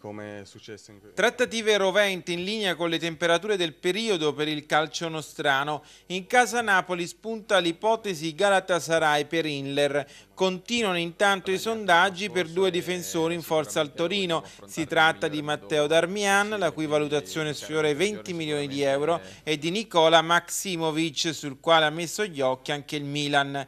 come è successo in Trattative roventi in linea con le temperature del periodo per il calcio nostrano. In casa Napoli spunta l'ipotesi Galatasaray per Inler. Continuano intanto i sondaggi per due difensori in forza al Torino. Si tratta di Matteo Darmian, la cui valutazione sfiora i 20 milioni di euro, e di Nicola Maximovic, sul quale ha messo gli occhi anche il Milan.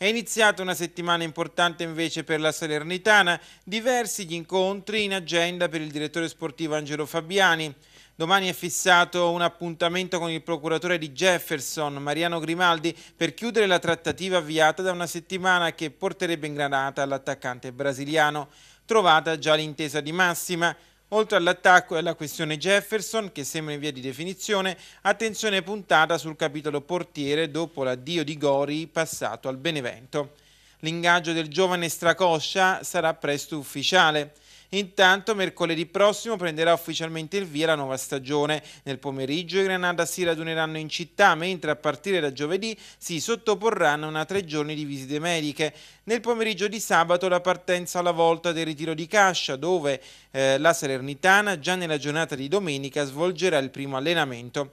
È iniziata una settimana importante invece per la Salernitana, diversi gli incontri in agenda per il direttore sportivo Angelo Fabiani. Domani è fissato un appuntamento con il procuratore di Jefferson, Mariano Grimaldi, per chiudere la trattativa avviata da una settimana che porterebbe in granata l'attaccante brasiliano. Trovata già l'intesa di massima, Oltre all'attacco e alla questione Jefferson, che sembra in via di definizione, attenzione puntata sul capitolo portiere dopo l'addio di Gori passato al Benevento. L'ingaggio del giovane Stracoscia sarà presto ufficiale. Intanto mercoledì prossimo prenderà ufficialmente il via la nuova stagione. Nel pomeriggio i Granada si raduneranno in città, mentre a partire da giovedì si sottoporranno a tre giorni di visite mediche. Nel pomeriggio di sabato la partenza alla volta del ritiro di Cascia, dove eh, la Salernitana già nella giornata di domenica svolgerà il primo allenamento.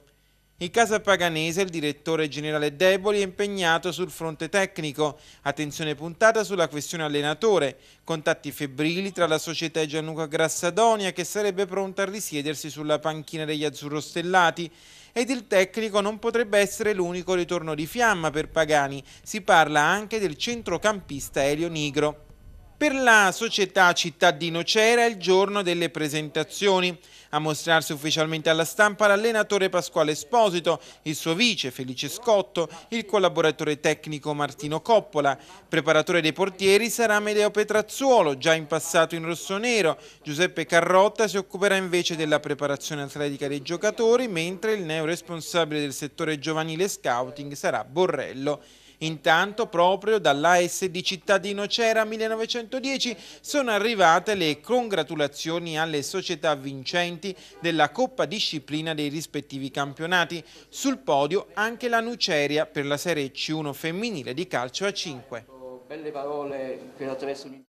In casa paganese il direttore generale Deboli è impegnato sul fronte tecnico, attenzione puntata sulla questione allenatore, contatti febbrili tra la società Gianluca Grassadonia che sarebbe pronta a risiedersi sulla panchina degli azzurrostellati ed il tecnico non potrebbe essere l'unico ritorno di fiamma per Pagani, si parla anche del centrocampista Elio Nigro. Per la società cittadino c'era il giorno delle presentazioni. A mostrarsi ufficialmente alla stampa l'allenatore Pasquale Esposito, il suo vice Felice Scotto, il collaboratore tecnico Martino Coppola. Preparatore dei portieri sarà Medeo Petrazzuolo, già in passato in rossonero. Giuseppe Carrotta si occuperà invece della preparazione atletica dei giocatori, mentre il neo responsabile del settore giovanile scouting sarà Borrello. Intanto proprio dall'AS dall'ASD Cittadino Cera 1910 sono arrivate le congratulazioni alle società vincenti della Coppa Disciplina dei rispettivi campionati. Sul podio anche la Nuceria per la Serie C1 femminile di calcio a 5. Belle parole, creatrice